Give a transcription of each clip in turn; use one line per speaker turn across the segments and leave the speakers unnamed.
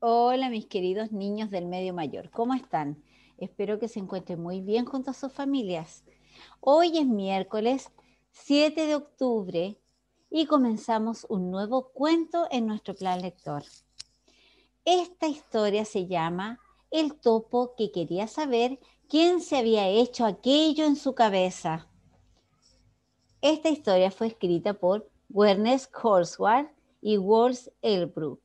Hola mis queridos niños del medio mayor, ¿cómo están? Espero que se encuentren muy bien junto a sus familias. Hoy es miércoles 7 de octubre y comenzamos un nuevo cuento en nuestro plan lector. Esta historia se llama El topo que quería saber quién se había hecho aquello en su cabeza. Esta historia fue escrita por Werner Korsward y Wolf Elbrook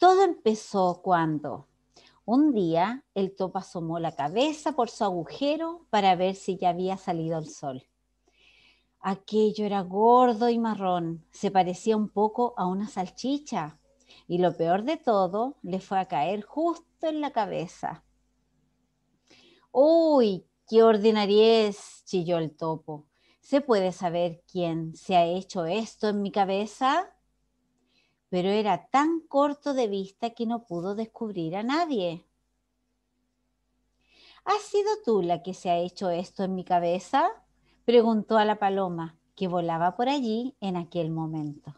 todo empezó cuando un día el topo asomó la cabeza por su agujero para ver si ya había salido el sol. Aquello era gordo y marrón, se parecía un poco a una salchicha y lo peor de todo, le fue a caer justo en la cabeza. ¡Uy, qué ordinariez! chilló el topo. ¿Se puede saber quién se ha hecho esto en mi cabeza? pero era tan corto de vista que no pudo descubrir a nadie. ¿Has sido tú la que se ha hecho esto en mi cabeza? preguntó a la paloma, que volaba por allí en aquel momento.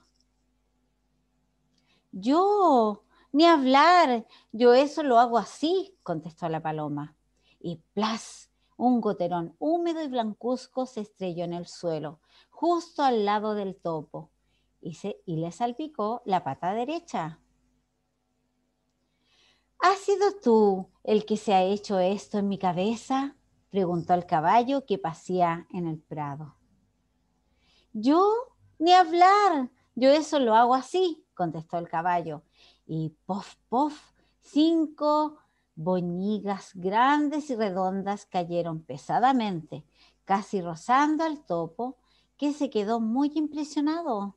Yo, ni hablar, yo eso lo hago así, contestó la paloma. Y plas, un goterón húmedo y blancuzco se estrelló en el suelo, justo al lado del topo y, le salpicó la pata derecha. ¿Has sido tú el que se ha hecho esto en mi cabeza? preguntó el caballo que pasía en el prado. Yo, ni hablar, yo eso lo hago así, contestó el caballo. Y pof, pof, cinco boñigas grandes y redondas cayeron pesadamente, casi rozando al topo, que se quedó muy impresionado.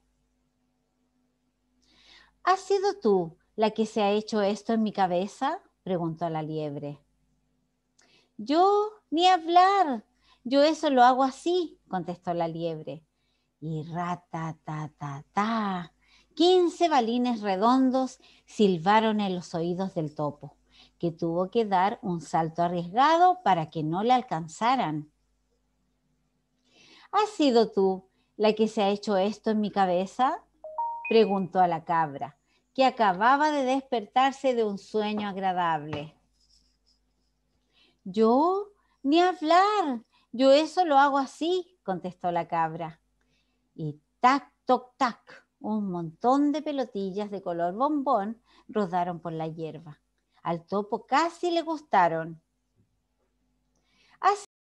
¿Has sido tú la que se ha hecho esto en mi cabeza? preguntó la liebre. Yo, ni hablar. Yo eso lo hago así, contestó la liebre. Y rata, ta, ta, ta. Quince balines redondos silbaron en los oídos del topo, que tuvo que dar un salto arriesgado para que no le alcanzaran. ¿Has sido tú la que se ha hecho esto en mi cabeza? preguntó a la cabra, que acababa de despertarse de un sueño agradable. Yo, ni hablar, yo eso lo hago así, contestó la cabra. Y tac, toc, tac, un montón de pelotillas de color bombón rodaron por la hierba. Al topo casi le gustaron.